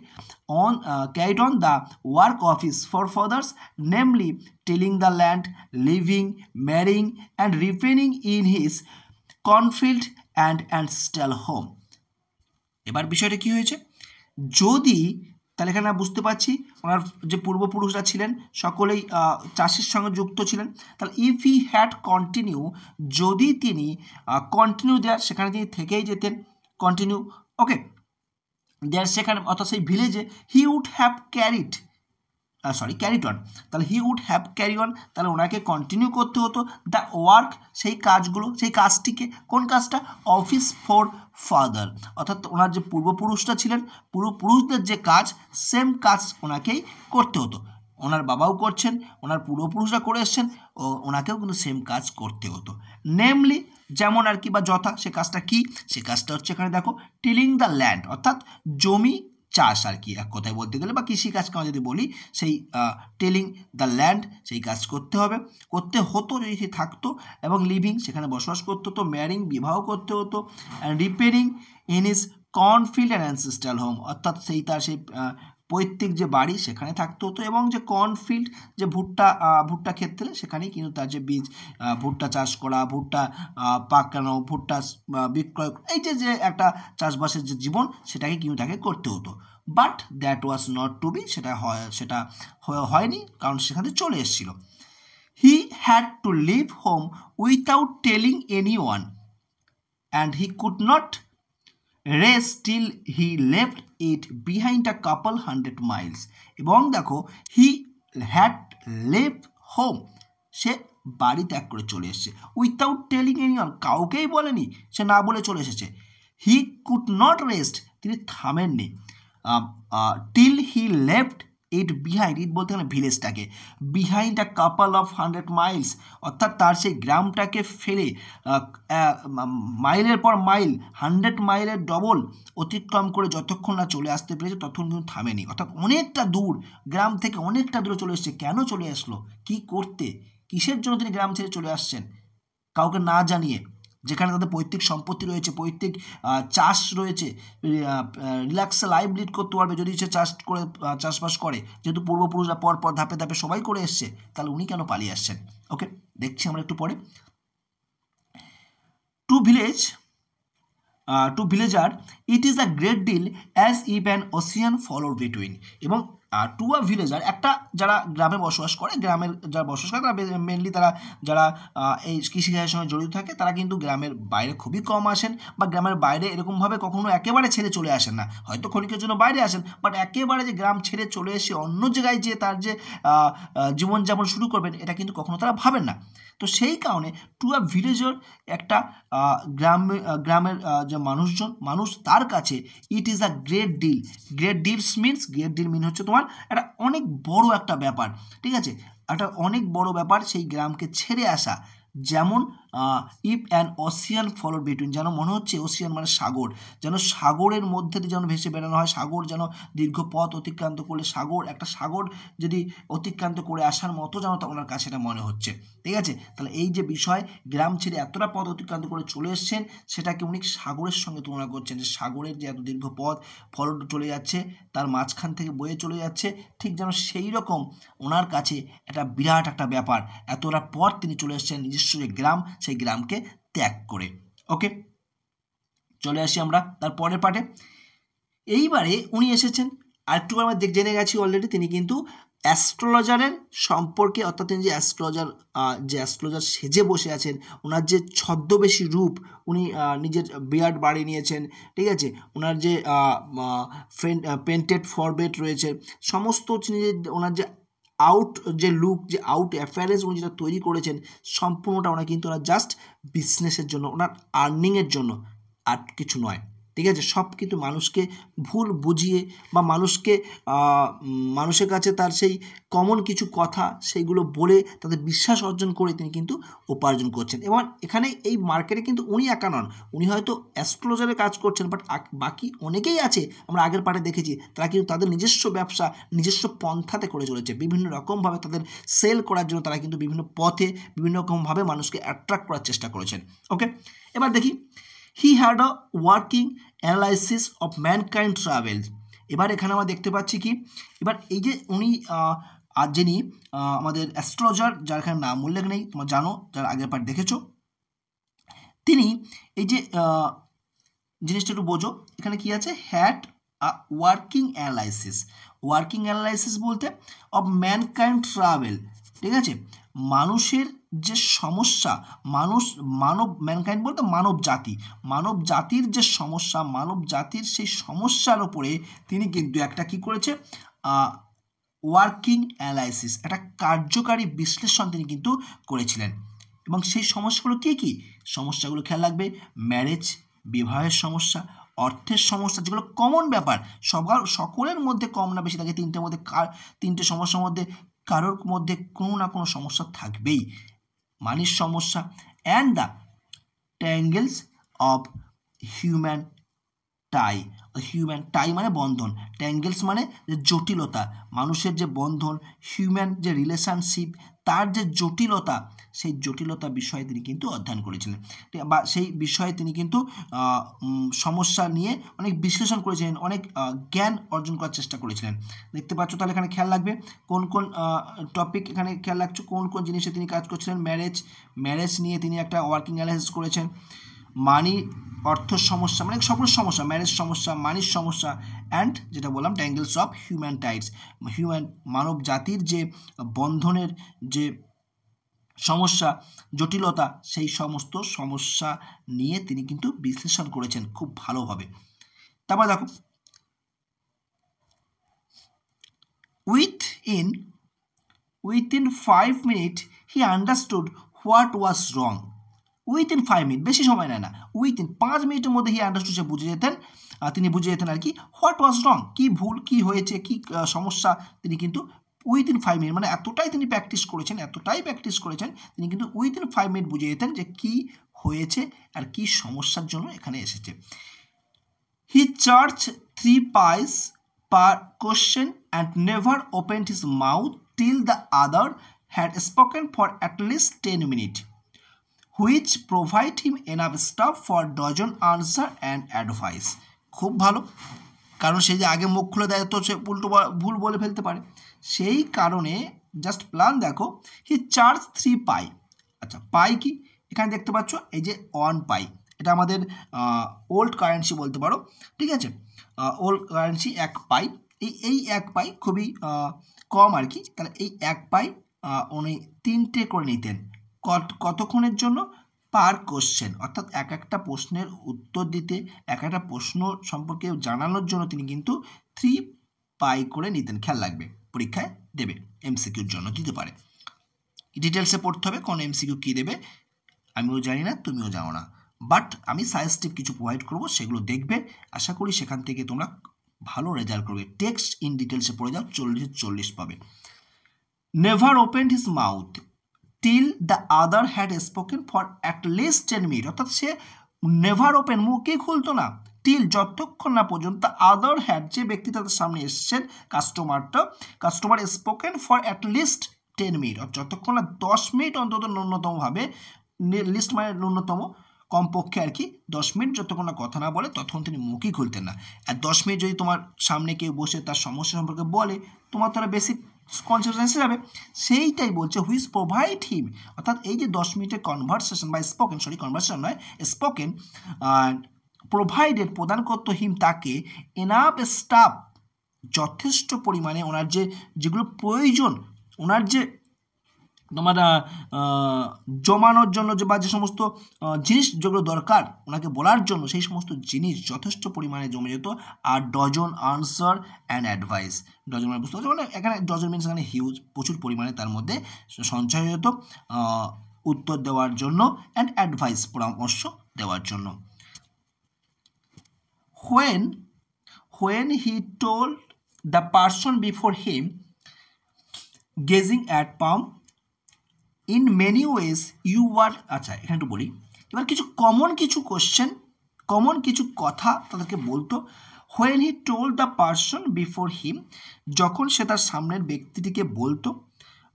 on uh, carried on the work of his forefathers namely tilling the land living marrying and remaining in his cornfield and ancestral home এবার বিষয়টা কি হয়েছে যদি তাহলে এখানে বুঝতে পারছি ওনার যে পূর্বপুরুষরা ছিলেন সকলেই চাষের সঙ্গে যুক্ত ছিলেন তাহলে ইফ হি হ্যাড কন্টিনিউ যদি তিনি কন্টিনিউ দেওয়ার সেখানে তিনি থেকেই যেতেন কন্টিনিউ ওকে দেয়ার সেখানে অর্থাৎ সেই ভিলেজে he would have carried sorry carried on তাহলে he would have carry on তাহলে ওনাকে কন্টিনিউ করতে হতো দ্য ওয়ার্ক সেই কাজগুলো সেই কাজটিকে কোন কাজটা অফিস ফর ফাদার অর্থাৎ ওনার যে পূর্বপুরুষরা ছিলেন পূর্বপুরুষদের যে কাজ সেম কাজ ওনাকেই করতে হতো ওনার বাবাও করছেন ওনার পূর্বপুরুষরা করে এসছেন ওনাকেও কিন্তু সেম কাজ করতে হতো নেমলি যেমন আর কি বা যথা সে কাজটা কি সে কাজটা হচ্ছে এখানে দেখো টিলিং দ্য ল্যান্ড অর্থাৎ জমি চাষ আর কি এক কথায় বলতে গেলে বা কৃষিকাজকে আমরা যদি বলি সেই টেলিং দ্য ল্যান্ড সেই কাজ করতে হবে করতে হতো যদি সে থাকতো এবং লিভিং সেখানে বসবাস করতে হতো ম্যারিং বিবাহ করতে হতো ripening in his cornfield and ancestral home অর্থাৎ সেই তার সেই পৈতৃক যে বাড়ি সেখানে থাকতে হতো এবং যে কর্নফিল্ড যে ভুট্টা ভুট্টা ক্ষেত্রে সেখানেই কিন্তু তার যে বীজ ভুট্টা চাষ করা ভুট্টা পাকানো ভুট্টা বিক্রয় এই যে যে একটা চাষবাসের যে জীবন সেটাকে কিন্তু তাকে করতে হতো but that was not to be সেটা হয় সেটা হয়নি কারণ সেখানে চলে এসেছিল he had to leave home without telling anyone and he could not rest till he left it behind a couple hundred miles এবং দেখো হি হ্যাড লেফট হোম সে বাড়ি ত্যাগ করে চলে এসেছে উইথাউট টেলিং এনিওয়ান কাউকেই বলেনি সে না বলে চলে এসেছে হি কুড নট রেস্ট তিনি থামেননি till he left it behind it বলতে গেলে ভিলেজটাকে behind a couple of hundred miles অর্থাৎ তার সেই গ্রামটাকে ফেলে মাইলের পর মাইল হান্ড্রেড মাইলের ডবল অতিক্রম করে যতক্ষণ না চলে আসতে পেরেছে ততক্ষণ কিন্তু থামেনি অর্থাৎ অনেকটা দূর গ্রাম থেকে অনেকটা দূরে চলে এসছে কেন চলে আসলো কি করতে কিসের জন্য তিনি গ্রাম ছেড়ে চলে আসছেন কাউকে না জানিয়ে যেখানে তাদের পৈতৃক সম্পত্তি রয়েছে পৈতৃক চাষ রয়েছে রিল্যাক্সে লাইভ লিড করতে পারবে যদি সে চাষ করে চাষবাস করে যেহেতু পূর্বপুরুষরা পর পর ধাপে ধাপে সবাই করে এসছে তাহলে উনি কেন পালিয়ে আসছেন ওকে দেখছি আমরা একটু পরে to village to villager it is a great deal as if an ocean flowed between এবং আ ভিলেজার একটা যারা গ্রামে বসবাস করে গ্রামের যারা বসবাস করে তারা মেনলি তারা যারা এই কৃষিকাজের সঙ্গে জড়িত থাকে তারা কিন্তু গ্রামের বাইরে খুবই কম আসেন বা গ্রামের বাইরে এরকমভাবে কখনো একেবারে ছেড়ে চলে আসেন না হয়তো ক্ষণিকের জন্য বাইরে আসেন বাট একেবারে যে গ্রাম ছেড়ে চলে এসে অন্য জায়গায় যে তার যে জীবনযাপন শুরু করবেন এটা কিন্তু কখনো তারা ভাবেন না তো সেই কারণে আ ভিলেজার একটা গ্রাম গ্রামের যে মানুষজন মানুষ তার কাছে it is a great deal great deals means great deal mean হচ্ছে তোমার সমান একটা অনেক বড় একটা ব্যাপার ঠিক আছে একটা অনেক বড় ব্যাপার সেই গ্রামকে ছেড়ে আসা যেমন if an ocean follow between যেন মনে হচ্ছে ওশিয়ান মানে সাগর যেন সাগরের মধ্যে দিয়ে যেন ভেসে বেড়ানো হয় সাগর যেন দীর্ঘ পথ অতিক্রান্ত করলে সাগর একটা সাগর যদি অতিক্রান্ত করে আসার মতো যেন তা ওনার কাছে এটা মনে হচ্ছে ঠিক আছে তাহলে এই যে বিষয় গ্রাম ছেড়ে এতটা পথ অতিক্রান্ত করে চলে এসছেন সেটাকে উনি সাগরের সঙ্গে তুলনা করছেন যে সাগরের যে এত দীর্ঘ পথ ফলো চলে যাচ্ছে তার মাঝখান থেকে বয়ে চলে যাচ্ছে ঠিক যেন সেই রকম ওনার কাছে একটা বিরাট একটা ব্যাপার এতটা পথ তিনি চলে এসছেন নিজস্ব যে গ্রাম সেই গ্রামকে ত্যাগ করে ওকে চলে আসি আমরা তার পরের পাঠে এইবারে উনি এসেছেন আরেকটু আমরা দেখ জেনে গেছি অলরেডি তিনি কিন্তু অ্যাস্ট্রোলজারের সম্পর্কে অর্থাৎ তিনি যে অ্যাস্ট্রোলজার যে অ্যাস্ট্রোলজার সেজে বসে আছেন ওনার যে ছদ্মবেশী রূপ উনি নিজের বিয়ার্ড বাড়িয়ে নিয়েছেন ঠিক আছে ওনার যে পেন্টেড ফরবেট রয়েছে সমস্ত ওনার যে আউট যে লুক যে আউট অ্যাফেয়ারেন্স উনি যেটা তৈরি করেছেন সম্পূর্ণটা ওনার কিন্তু ওনার জাস্ট বিজনেসের জন্য ওনার আর্নিংয়ের জন্য আর কিছু নয় ঠিক আছে সব কিন্তু মানুষকে ভুল বুঝিয়ে বা মানুষকে মানুষের কাছে তার সেই কমন কিছু কথা সেইগুলো বলে তাদের বিশ্বাস অর্জন করে তিনি কিন্তু উপার্জন করছেন এবং এখানে এই মার্কেটে কিন্তু উনি একা নন উনি হয়তো অ্যাস্ট্রোলজারে কাজ করছেন বাট বাকি অনেকেই আছে আমরা আগের পাটে দেখেছি তারা কিন্তু তাদের নিজস্ব ব্যবসা নিজস্ব পন্থাতে করে চলেছে বিভিন্ন রকমভাবে তাদের সেল করার জন্য তারা কিন্তু বিভিন্ন পথে বিভিন্ন রকমভাবে মানুষকে অ্যাট্রাক্ট করার চেষ্টা করেছেন ওকে এবার দেখি he had a working analysis of mankind travels এবার এখানে আমরা দেখতে পাচ্ছি কি এবার এই যে উনি আর যিনি আমাদের অ্যাস্ট্রোলজার যার এখানে নাম উল্লেখ নেই তোমার জানো যার আগের পার দেখেছো তিনি এই যে জিনিসটা একটু বোঝো এখানে কি আছে had working analysis working analysis বলতে অফ ম্যানকাইন্ড ট্রাভেল ঠিক আছে মানুষের যে সমস্যা মানুষ মানব ম্যানকাইন্ড বলতে মানব জাতি মানব জাতির যে সমস্যা মানব জাতির সেই সমস্যার ওপরে তিনি কিন্তু একটা কি করেছে ওয়ার্কিং অ্যানালাইসিস একটা কার্যকারী বিশ্লেষণ তিনি কিন্তু করেছিলেন এবং সেই সমস্যাগুলো কী কী সমস্যাগুলো খেয়াল রাখবে ম্যারেজ বিবাহের সমস্যা অর্থের সমস্যা যেগুলো কমন ব্যাপার সবার সকলের মধ্যে কম না বেশি থাকে তিনটের মধ্যে কার তিনটে সমস্যার মধ্যে কারোর মধ্যে কোনো না কোনো সমস্যা থাকবেই মানির সমস্যা and the tangles of human tie human tie মানে বন্ধন ট্যাঙ্গেলস মানে জটিলতা মানুষের যে বন্ধন হিউম্যান যে রিলেশনশিপ তার যে জটিলতা সেই জটিলতা বিষয়ে তিনি কিন্তু অধ্যয়ন করেছিলেন বা সেই বিষয়ে তিনি কিন্তু সমস্যা নিয়ে অনেক বিশ্লেষণ করেছিলেন অনেক জ্ঞান অর্জন করার চেষ্টা করেছিলেন দেখতে পাচ্ছ তাহলে এখানে খেয়াল রাখবে কোন কোন টপিক এখানে খেয়াল রাখছো কোন কোন জিনিসে তিনি কাজ করছিলেন ম্যারেজ ম্যারেজ নিয়ে তিনি একটা ওয়ার্কিং অ্যানালাইসিস করেছেন মানি অর্থ সমস্যা মানে সকল সমস্যা ম্যারেজ সমস্যা মানির সমস্যা অ্যান্ড যেটা বললাম tangles of human ties human মানব জাতির যে বন্ধনের যে সমস্যা জটিলতা সেই সমস্ত সমস্যা নিয়ে তিনি কিন্তু বিশ্লেষণ করেছেন খুব ভালোভাবে তারপর দেখো within within five minute he understood what was wrong within five minute বেশি সময় নেয় না উইথ ইন পাঁচ মিনিটের মধ্যে হি আন্ডারস্টুড সে বুঝে যেতেন তিনি বুঝে যেতেন আর কি হোয়াট ওয়াজ রং কী ভুল কী হয়েছে কী সমস্যা তিনি কিন্তু উইদিন ফাইভ মিনিট মানে এতটাই তিনি প্র্যাকটিস করেছেন এতটাই প্র্যাকটিস করেছেন তিনি কিন্তু উইদিন ফাইভ মিনিট বুঝে যেতেন যে কী হয়েছে আর কি সমস্যার জন্য এখানে এসেছে হি charge three pice per question and never open his mouth till the other had spoken for at least ten minute which provide him enough stuff for dozen answer and advice খুব ভালো কারণ সে যে আগে মুখ খুলে দেয় তো সে উল্টো ভুল বলে ফেলতে পারে সেই কারণে জাস্ট প্ল্যান দেখো হি চার্জ থ্রি পাই আচ্ছা পাই কি এখানে দেখতে পাচ্ছ এই যে ওয়ান পাই এটা আমাদের ওল্ড কারেন্সি বলতে পারো ঠিক আছে ওল্ড কারেন্সি এক পাই এই এই এক পাই খুবই কম আর কি তাহলে এই এক পাই উনি তিনটে করে নিতেন কত কতক্ষণের জন্য পার কোশ্চেন অর্থাৎ এক একটা প্রশ্নের উত্তর দিতে এক একটা প্রশ্ন সম্পর্কে জানানোর জন্য তিনি কিন্তু থ্রি পাই করে নিতেন খেয়াল রাখবে পরীক্ষায় দেবে এমসিকিউর জন্য দিতে পারে ডিটেলসে পড়তে হবে কোন এমসিকিউ কী দেবে আমিও জানি না তুমিও জানো না বাট আমি সাজেস্টিভ কিছু প্রোভাইড করব সেগুলো দেখবে আশা করি সেখান থেকে তোমরা ভালো রেজাল্ট করবে টেক্সট ইন ডিটেলসে পড়ে যাও চল্লিশে চল্লিশ পাবে never opened his mouth till the other had spoken for at least ten minute অর্থাৎ সে নেভার ওপেন মুখই খুলতো না টিল যতক্ষণ না পর্যন্ত আদার হ্যাড যে ব্যক্তি তাদের সামনে এসছেন কাস্টমারটা customer spoken for at least ten minute যতক্ষণ না দশ মিনিট অন্তত ন্যূনতমভাবে লিস্ট মানে ন্যূনতম কমপক্ষে আর কি দশ মিনিট যতক্ষণ না কথা না বলে ততক্ষণ তিনি মুখই খুলতেন না আর দশ মিনিট যদি তোমার সামনে কেউ বসে তার সমস্যা সম্পর্কে বলে তোমার তারা বেশি কনসিডারেশন যাবে সেইটাই বলছে হুইচ প্রোভাইড হিম অর্থাৎ এই যে দশ মিনিটের কনভার্সেশন বা স্পোকেন সরি কনভার্সেশন নয় স্পোকেন প্রোভাইডেড প্রদান করত হিম তাকে এনাফ স্টাফ যথেষ্ট পরিমাণে ওনার যে যেগুলো প্রয়োজন ওনার যে তোমার জমানোর জন্য যে বা যে সমস্ত জিনিস যেগুলো দরকার ওনাকে বলার জন্য সেই সমস্ত জিনিস যথেষ্ট পরিমাণে জমে যেত আর dozen answer and advice dozen মানে বুঝতে মানে এখানে ডজন মিনস এখানে হিউজ প্রচুর পরিমাণে তার মধ্যে সঞ্চয় হয়ে যেত উত্তর দেওয়ার জন্য অ্যান্ড অ্যাডভাইস পরামর্শ দেওয়ার জন্য when when he told the person before him gazing at পাম্প in many ways you are আচ্ছা এখানে একটু বলি এবার কিছু কমন কিছু কোশ্চেন কমন কিছু কথা তাদেরকে বলতো when he told the person before him যখন সে তার সামনের ব্যক্তিটিকে বলতো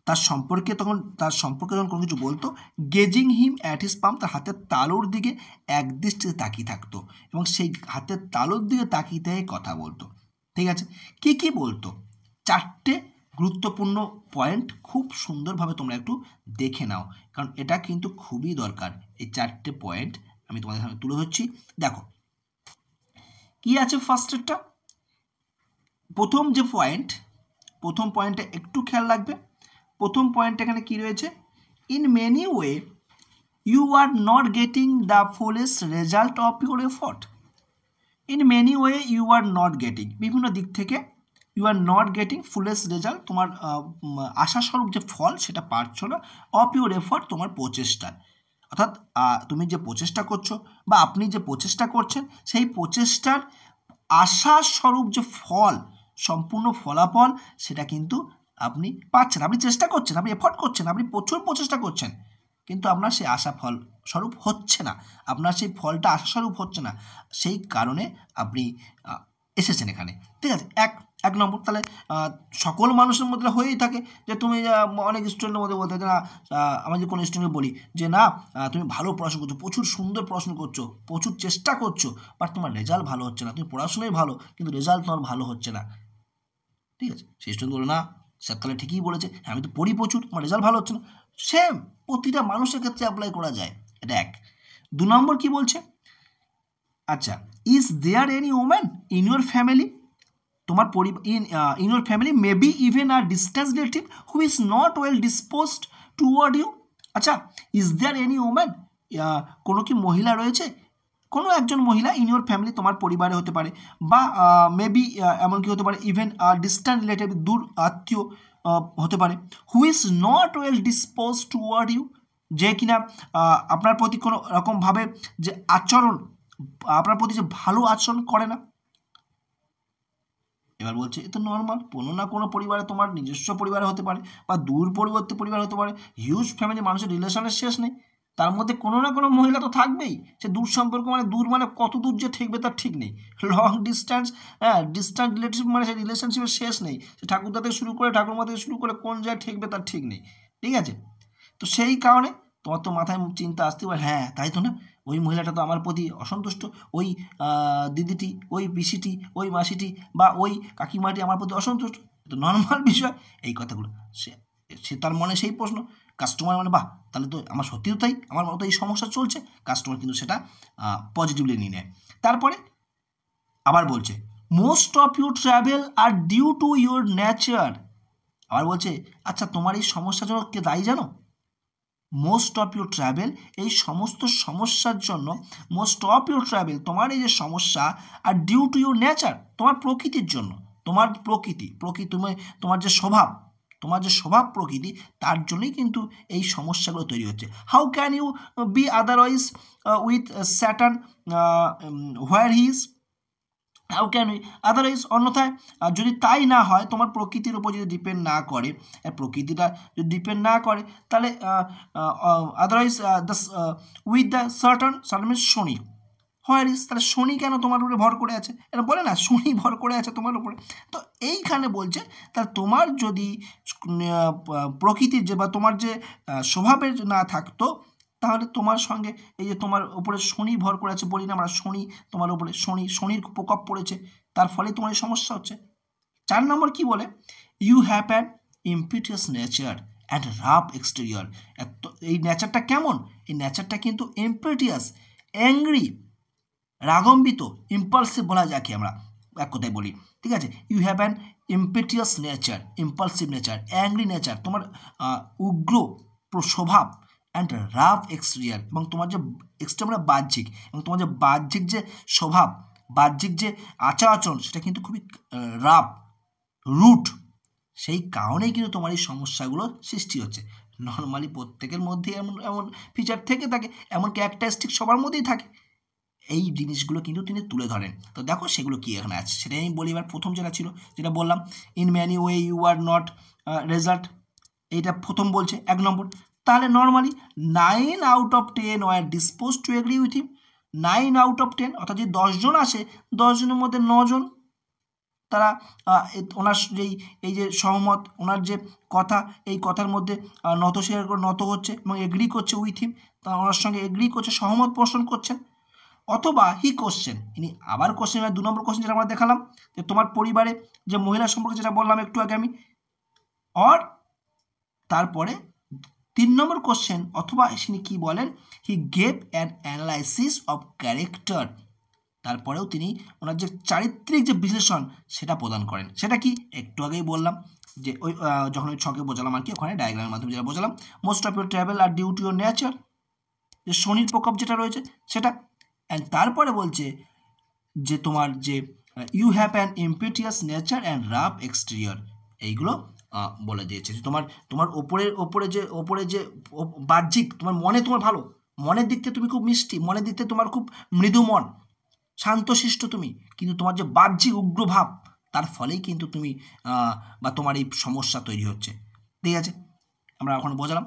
তার সম্পর্কে তখন তার সম্পর্কে যখন কোনো কিছু বলতো গেজিং হিম অ্যাট হিস পাম্প তার হাতের তালুর দিকে একদৃষ্টিতে তাকিয়ে থাকতো এবং সেই হাতের তালুর দিকে তাকিয়ে কথা বলতো ঠিক আছে কি কি বলতো চারটে গুরুত্বপূর্ণ পয়েন্ট খুব সুন্দরভাবে তোমরা একটু দেখে নাও কারণ এটা কিন্তু খুবই দরকার এই চারটে পয়েন্ট আমি তোমাদের সামনে তুলে ধরছি দেখো কি আছে ফার্স্টেরটা প্রথম যে পয়েন্ট প্রথম পয়েন্টে একটু খেয়াল রাখবে প্রথম পয়েন্ট এখানে কি রয়েছে in many way you are not getting the fullest result of your effort in many way you are not getting বিভিন্ন দিক থেকে you are not getting fullest result তোমার আশাস্বরূপ যে ফল সেটা পাচ্ছ না অফ ইউর এফর্ট তোমার প্রচেষ্টা অর্থাৎ তুমি যে প্রচেষ্টা করছো বা আপনি যে প্রচেষ্টা করছেন সেই প্রচেষ্টার আশাস্বরূপ যে ফল সম্পূর্ণ ফলাফল সেটা কিন্তু আপনি পাচ্ছেন আপনি চেষ্টা করছেন আপনি এফর্ট করছেন আপনি প্রচুর প্রচেষ্টা করছেন কিন্তু আপনার সেই আশা ফল স্বরূপ হচ্ছে না আপনার সেই ফলটা আশাস্বরূপ হচ্ছে না সেই কারণে আপনি এসেছেন এখানে ঠিক আছে এক এক নম্বর তাহলে সকল মানুষের মধ্যে হয়েই থাকে যে তুমি অনেক স্টুডেন্টের মধ্যে বলতে যে না আমি যদি কোনো স্টুডেন্টকে বলি যে না তুমি ভালো পড়াশোনা করছো প্রচুর সুন্দর পড়াশোনা করছো প্রচুর চেষ্টা করছো বাট তোমার রেজাল্ট ভালো হচ্ছে না তুমি পড়াশোনাই ভালো কিন্তু রেজাল্ট তোমার ভালো হচ্ছে না ঠিক আছে সেই স্টুডেন্ট বলে না স্যার তাহলে ঠিকই বলেছে হ্যাঁ, আমি তো পড়ি প্রচুর তোমার রেজাল্ট ভালো হচ্ছে না সেম প্রতিটা মানুষের ক্ষেত্রে অ্যাপ্লাই করা যায় এটা এক দু নম্বর কি বলছে আচ্ছা is there any woman in your family তোমার পরিবার in in your family may be even or distance relative who is not well disposed toward you আচ্ছা ইজ দেয়ার এনি ওম্যান কোনো কি মহিলা রয়েছে কোনো একজন মহিলা ইন ইউর ফ্যামিলি তোমার পরিবারে হতে পারে বা মেবি এমনকি হতে পারে ইভেন ডিস্টেন্স রিলেটেড দূর আত্মীয় হতে পারে who is not well dispose toward you যে কিনা আপনার প্রতি কোনো রকমভাবে যে আচরণ আপনার প্রতি যে ভালো আচরণ করে না এবার বলছে এ তো নর্মাল কোনো না কোনো পরিবারে তোমার নিজস্ব পরিবারে হতে পারে বা দূর পরিবর্তে পরিবার হতে পারে হিউজ ফ্যামিলি মানুষের রিলেশনের শেষ নেই তার মধ্যে কোনো না কোনো মহিলা তো থাকবেই সে দূর সম্পর্ক মানে দূর মানে কত দূর যে ঠেকবে তার ঠিক নেই লং ডিস্ট্যান্স হ্যাঁ ডিস্ট্যান্স রিলেটিভ মানে সে রিলেশনশিপের শেষ নেই সে ঠাকুরদা থেকে শুরু করে ঠাকুরমা থেকে শুরু করে কোন জায়গায় ঠেকবে তার ঠিক নেই ঠিক আছে তো সেই কারণে তোমার তো মাথায় চিন্তা আসতে পারে হ্যাঁ তাই তো না ওই মহিলাটা তো আমার প্রতি অসন্তুষ্ট ওই দিদিটি ওই পিসিটি ওই মাসিটি বা ওই কাকিমাটি আমার প্রতি অসন্তুষ্ট তো নর্মাল বিষয় এই কথাগুলো সে সে তার মনে সেই প্রশ্ন কাস্টমার মানে বাহ তাহলে তো আমার সত্যিও তাই আমার মতো এই সমস্যা চলছে কাস্টমার কিন্তু সেটা পজিটিভলি নিয়ে নেয় তারপরে আবার বলছে most of your travel are due to your nature আবার বলছে আচ্ছা তোমার এই সমস্যার জন্য কে দায়ী জানো মোস্ট অফ ইউর ট্রাভেল এই সমস্ত সমস্যার জন্য মোস্ট অফ ইউর ট্রাভেল তোমার এই যে সমস্যা are due to your nature তোমার প্রকৃতির জন্য তোমার প্রকৃতি প্রকৃতি তুমি তোমার যে স্বভাব তোমার যে স্বভাব প্রকৃতি তার জন্যই কিন্তু এই সমস্যাগুলো তৈরি হচ্ছে how can you be otherwise with Saturn where he is can we otherwise অন্যথায় যদি তাই না হয় তোমার প্রকৃতির উপর যদি ডিপেন্ড না করে প্রকৃতিটা যদি ডিপেন্ড না করে তাহলে otherwise the with the Saturn Saturn means শনি হয় তাহলে শনি কেন তোমার উপরে ভর করে আছে এটা বলে না শনি ভর করে আছে তোমার উপরে তো এইখানে বলছে তাহলে তোমার যদি প্রকৃতির যে বা তোমার যে স্বভাবের না থাকতো তাহলে তোমার সঙ্গে এই যে তোমার উপরে শনি ভর করে আছে বলি না আমরা শনি তোমার উপরে শনি শনির প্রকোপ পড়েছে তার ফলে তোমার এই সমস্যা হচ্ছে চার নম্বর কি বলে you have an impetuous nature and rough এত এই নেচারটা কেমন এই নেচারটা কিন্তু ইম্পিটিয়াস অ্যাংরি রাগম্বিত ইম্পালসিভ বলা যাকে আমরা এক কথায় বলি ঠিক আছে you have an impetuous nature impulsive nature angry nature তোমার উগ্র স্বভাব অ্যান্ড রাফ এক্সটেরিয়ার এবং তোমার যে এক্সট্রা মানে বাহ্যিক এবং তোমার যে বাহ্যিক যে স্বভাব বাহ্যিক যে আচার আচরণ সেটা কিন্তু খুবই রাফ রুট সেই কারণেই কিন্তু তোমার এই সমস্যাগুলো সৃষ্টি হচ্ছে নর্মালি প্রত্যেকের মধ্যে এমন এমন ফিচার থেকে থাকে এমন ক্যারেক্টারিস্টিক সবার মধ্যেই থাকে এই জিনিসগুলো কিন্তু তিনি তুলে ধরেন তো দেখো সেগুলো কী এখানে আছে সেটাই আমি বলি এবার প্রথম যেটা ছিল যেটা বললাম in many way you are not result এইটা প্রথম বলছে এক নম্বর তাহলে normally nine out of ten were disposed to agree with him nine out of ten অর্থাৎ যে দশজন আসে দশজনের মধ্যে নজন তারা ওনার যেই এই যে সহমত ওনার যে কথা এই কথার মধ্যে নত শেয়ার করে নত হচ্ছে এবং এগ্রি করছে উইথ হিম তা ওনার সঙ্গে এগ্রি করছে সহমত পোষণ করছেন অথবা হি কোশ্চেন ইনি আবার কোশ্চেন মানে দু নম্বর কোশ্চেন যেটা আমরা দেখালাম যে তোমার পরিবারে যে মহিলা সম্পর্কে যেটা বললাম একটু আগে আমি অর তারপরে তিন নম্বর কোশ্চেন অথবা তিনি কি বলেন he gave an analysis of character তারপরেও তিনি ওনার যে চারিত্রিক যে বিশ্লেষণ সেটা প্রদান করেন সেটা কি একটু আগেই বললাম যে ওই যখন ওই ছকে বোঝালাম আর কি ওখানে ডায়াগ্রামের মাধ্যমে যেটা বোঝালাম most of your travel are due to your nature যে শনির প্রকোপ যেটা রয়েছে সেটা অ্যান্ড তারপরে বলছে যে তোমার যে you have an impetuous nature and rough exterior এইগুলো বলে দিয়েছে যে তোমার তোমার ওপরের ওপরে যে ওপরে যে বাহ্যিক তোমার মনে তোমার ভালো মনের দিক থেকে তুমি খুব মিষ্টি মনের দিক থেকে তোমার খুব মৃদু মন শান্তশিষ্ট তুমি কিন্তু তোমার যে বাহ্যিক উগ্রভাব তার ফলেই কিন্তু তুমি বা তোমার এই সমস্যা তৈরি হচ্ছে ঠিক আছে আমরা এখন বোঝালাম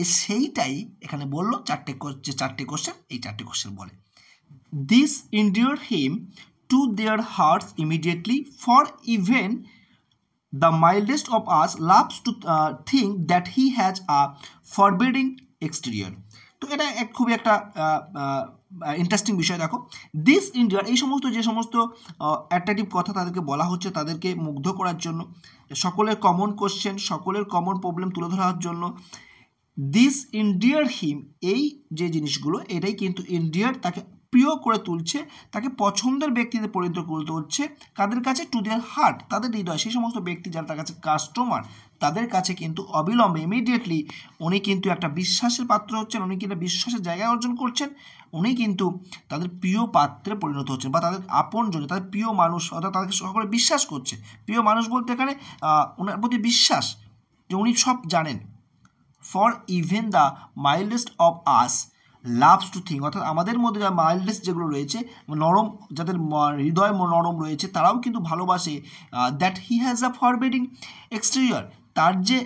এ সেইটাই এখানে বললো চারটে যে চারটে কোশ্চেন এই চারটে কোশ্চেন বলে this endear him to their hearts immediately for even the mildest of us loves to uh, think that he has a forbidding exterior তো এটা এক খুবই একটা ইন্টারেস্টিং বিষয় দেখো দিস ইন্ডিয়ার এই সমস্ত যে সমস্ত অ্যাট্রাকটিভ কথা তাদেরকে বলা হচ্ছে তাদেরকে মুগ্ধ করার জন্য সকলের কমন কোশ্চেন সকলের কমন প্রবলেম তুলে ধরার জন্য দিস ইন্ডিয়ার হিম এই যে জিনিসগুলো এটাই কিন্তু ইন্ডিয়ার তাকে প্রিয় করে তুলছে তাকে পছন্দের ব্যক্তিতে পরিণত করতে হচ্ছে কাদের কাছে টু দেয়ার হার্ট তাদের হৃদয় সেই সমস্ত ব্যক্তি যারা তার কাছে কাস্টমার তাদের কাছে কিন্তু অবিলম্বে ইমিডিয়েটলি উনি কিন্তু একটা বিশ্বাসের পাত্র হচ্ছেন উনি কিন্তু বিশ্বাসের জায়গা অর্জন করছেন উনি কিন্তু তাদের প্রিয় পাত্রে পরিণত হচ্ছেন বা তাদের আপন জন্য তাদের প্রিয় মানুষ অর্থাৎ তাদেরকে সকলে বিশ্বাস করছে প্রিয় মানুষ বলতে এখানে ওনার প্রতি বিশ্বাস যে উনি সব জানেন for even the mildest of us loves to think অর্থাৎ আমাদের মধ্যে যা মাইল্ডনেস যেগুলো রয়েছে নরম যাদের হৃদয় নরম রয়েছে তারাও কিন্তু ভালোবাসে that he has a forbidding exterior তার যে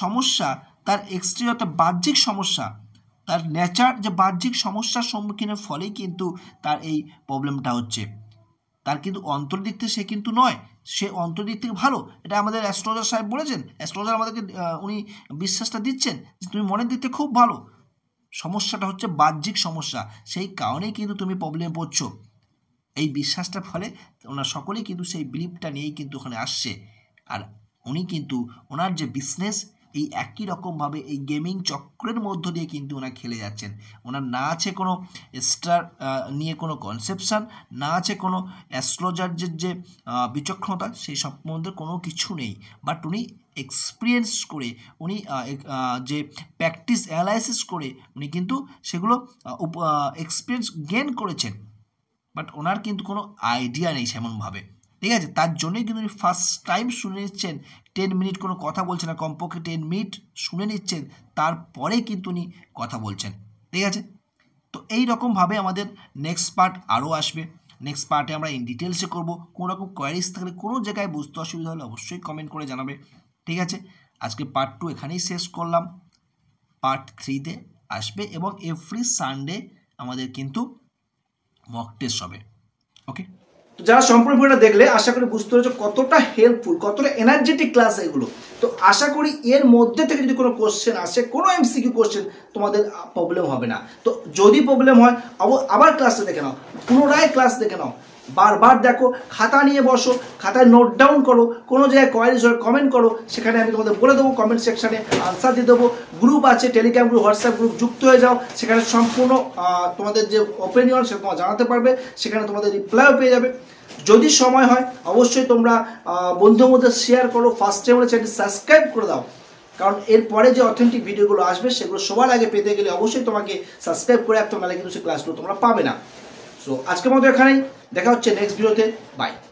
সমস্যা তার এক্সটেরিয়র তার বাহ্যিক সমস্যা তার নেচার যে বাহ্যিক সমস্যার সম্মুখীনের ফলেই কিন্তু তার এই প্রবলেমটা হচ্ছে তার কিন্তু অন্তর্দিক থেকে সে কিন্তু নয় সে অন্তর্দিক থেকে ভালো এটা আমাদের অ্যাস্ট্রোলজার সাহেব বলেছেন অ্যাস্ট্রোলজার আমাদেরকে উনি বিশ্বাসটা দিচ্ছেন যে তুমি মনের দিক থেকে খুব ভালো সমস্যাটা হচ্ছে বাহ্যিক সমস্যা সেই কারণেই কিন্তু তুমি প্রবলেম পড়ছো এই বিশ্বাসটার ফলে ওনার সকলেই কিন্তু সেই বিলিপটা নিয়েই কিন্তু ওখানে আসছে আর উনি কিন্তু ওনার যে বিজনেস এই একই রকমভাবে এই গেমিং চক্রের মধ্য দিয়ে কিন্তু ওনার খেলে যাচ্ছেন ওনার না আছে কোনো স্টার নিয়ে কোনো কনসেপশান না আছে কোনো অ্যাস্ট্রোলজার্যের যে বিচক্ষণতা সেই সম্বন্ধে কোনো কিছু নেই বাট উনি এক্সপিরিয়েন্স করে উনি যে প্র্যাকটিস অ্যানালাইসিস করে উনি কিন্তু সেগুলো এক্সপিরিয়েন্স গেন করেছেন বাট ওনার কিন্তু কোনো আইডিয়া নেই সেমনভাবে ঠিক আছে তার জন্যই কিন্তু উনি ফার্স্ট টাইম শুনে নিচ্ছেন টেন মিনিট কোনো কথা বলছেন না কমপক্ষে টেন মিনিট শুনে নিচ্ছেন তারপরে কিন্তু উনি কথা বলছেন ঠিক আছে তো এই রকমভাবে আমাদের নেক্সট পার্ট আরও আসবে নেক্সট পার্টে আমরা ইন ডিটেলসে করবো কোনো রকম কোয়ারিস থাকলে কোনো জায়গায় বুঝতে অসুবিধা হলে অবশ্যই কমেন্ট করে জানাবে ঠিক আছে আজকে পার্ট টু এখানেই শেষ করলাম পার্ট থ্রিতে আসবে এবং এভরি সানডে আমাদের কিন্তু মক টেস্ট হবে ওকে তো যারা সম্পূর্ণ ভিডিওটা দেখলে আশা করি বুঝতে পেরেছো কতটা হেল্পফুল কতটা এনার্জেটিক ক্লাস এগুলো তো আশা করি এর মধ্যে থেকে যদি কোনো কোশ্চেন আসে কোনো এমসিকিউ কোশ্চেন তোমাদের প্রবলেম হবে না তো যদি প্রবলেম হয় আবার ক্লাসটা দেখে নাও পুনরায় ক্লাস দেখে নাও বারবার দেখো খাতা নিয়ে বসো খাতায় নোট ডাউন করো কোনো জায়গায় কোয়ারিজ হলে কমেন্ট করো সেখানে আমি তোমাদের বলে দেবো কমেন্ট সেকশানে আনসার দিয়ে দেবো গ্রুপ আছে টেলিগ্রাম গ্রুপ হোয়াটসঅ্যাপ গ্রুপ যুক্ত হয়ে যাও সেখানে সম্পূর্ণ তোমাদের যে ওপিনিয়ন সেটা তোমার জানাতে পারবে সেখানে তোমাদের রিপ্লাইও পেয়ে যাবে যদি সময় হয় অবশ্যই তোমরা বন্ধুর মধ্যে শেয়ার করো ফার্স্ট টাইম হলে সাবস্ক্রাইব করে দাও কারণ এরপরে যে অথেন্টিক ভিডিওগুলো আসবে সেগুলো সবার আগে পেতে গেলে অবশ্যই তোমাকে সাবস্ক্রাইব করে একদম মেলা কিন্তু সেই ক্লাসগুলো তোমরা পাবে না সো আজকের মতো এখানেই দেখা হচ্ছে নেক্সট ভিডিওতে বাই